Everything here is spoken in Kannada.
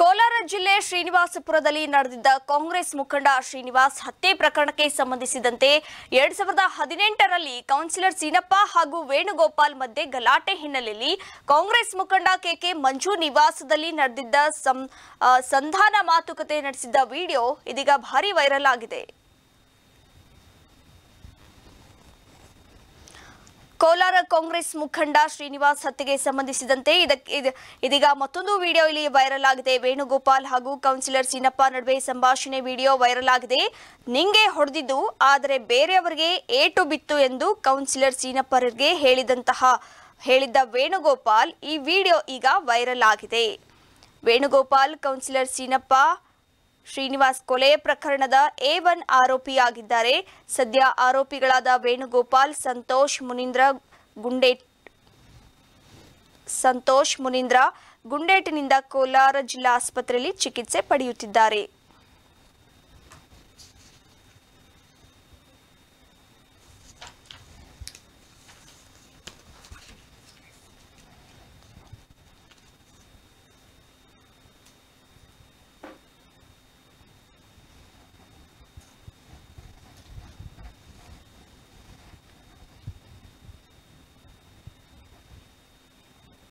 ಕೋಲಾರ ಜಿಲ್ಲೆ ಶ್ರೀನಿವಾಸಪುರದಲ್ಲಿ ನಡೆದಿದ್ದ ಕಾಂಗ್ರೆಸ್ ಮುಖಂಡ ಶ್ರೀನಿವಾಸ್ ಹತ್ಯೆ ಪ್ರಕರಣಕ್ಕೆ ಸಂಬಂಧಿಸಿದಂತೆ ಎರಡ್ ಸಾವಿರದ ಹದಿನೆಂಟರಲ್ಲಿ ಕೌನ್ಸಿಲರ್ ಸೀನಪ್ಪ ಹಾಗೂ ವೇಣುಗೋಪಾಲ್ ಮಧ್ಯೆ ಗಲಾಟೆ ಹಿನ್ನೆಲೆಯಲ್ಲಿ ಕಾಂಗ್ರೆಸ್ ಮುಖಂಡ ಕೆಕೆ ಮಂಜು ನಿವಾಸದಲ್ಲಿ ನಡೆದಿದ್ದ ಸಂಧಾನ ಮಾತುಕತೆ ನಡೆಸಿದ್ದ ವಿಡಿಯೋ ಇದೀಗ ಭಾರಿ ವೈರಲ್ ಆಗಿದೆ ಕೋಲಾರ ಕಾಂಗ್ರೆಸ್ ಮುಖಂಡ ಶ್ರೀನಿವಾಸ್ ಹತ್ಯೆಗೆ ಸಂಬಂಧಿಸಿದಂತೆ ಇದಕ್ಕೆ ಇದೀಗ ಮತ್ತೊಂದು ವಿಡಿಯೋ ಇಲ್ಲಿ ವೈರಲ್ ಆಗಿದೆ ವೇಣುಗೋಪಾಲ್ ಹಾಗೂ ಕೌನ್ಸಿಲರ್ ಸೀನಪ್ಪ ನಡುವೆ ಸಂಭಾಷಣೆ ವಿಡಿಯೋ ವೈರಲ್ ಆಗಿದೆ ನಿಂಗೆ ಹೊಡೆದಿದ್ದು ಆದರೆ ಬೇರೆಯವರಿಗೆ ಏಟು ಬಿತ್ತು ಎಂದು ಕೌನ್ಸಿಲರ್ ಸೀನಪ್ಪರಿಗೆ ಹೇಳಿದಂತಹ ಹೇಳಿದ್ದ ವೇಣುಗೋಪಾಲ್ ಈ ವಿಡಿಯೋ ಈಗ ವೈರಲ್ ಆಗಿದೆ ವೇಣುಗೋಪಾಲ್ ಕೌನ್ಸಿಲರ್ ಸೀನಪ್ಪ ಶ್ರೀನಿವಾಸ್ ಕೊಲೆ ಪ್ರಕರಣದ ಎ ಒನ್ ಆರೋಪಿಯಾಗಿದ್ದಾರೆ ಸದ್ಯ ಆರೋಪಿಗಳಾದ ವೇಣುಗೋಪಾಲ್ ಸಂತೋಷ್ ಮುನೀಂದ್ರ ಗುಂಡೇಟ್ ಸಂತೋಷ್ ಮುನೀಂದ್ರ ಗುಂಡೇಟಿನಿಂದ ಕೋಲಾರ ಜಿಲ್ಲಾ ಆಸ್ಪತ್ರೆಯಲ್ಲಿ ಚಿಕಿತ್ಸೆ ಪಡೆಯುತ್ತಿದ್ದಾರೆ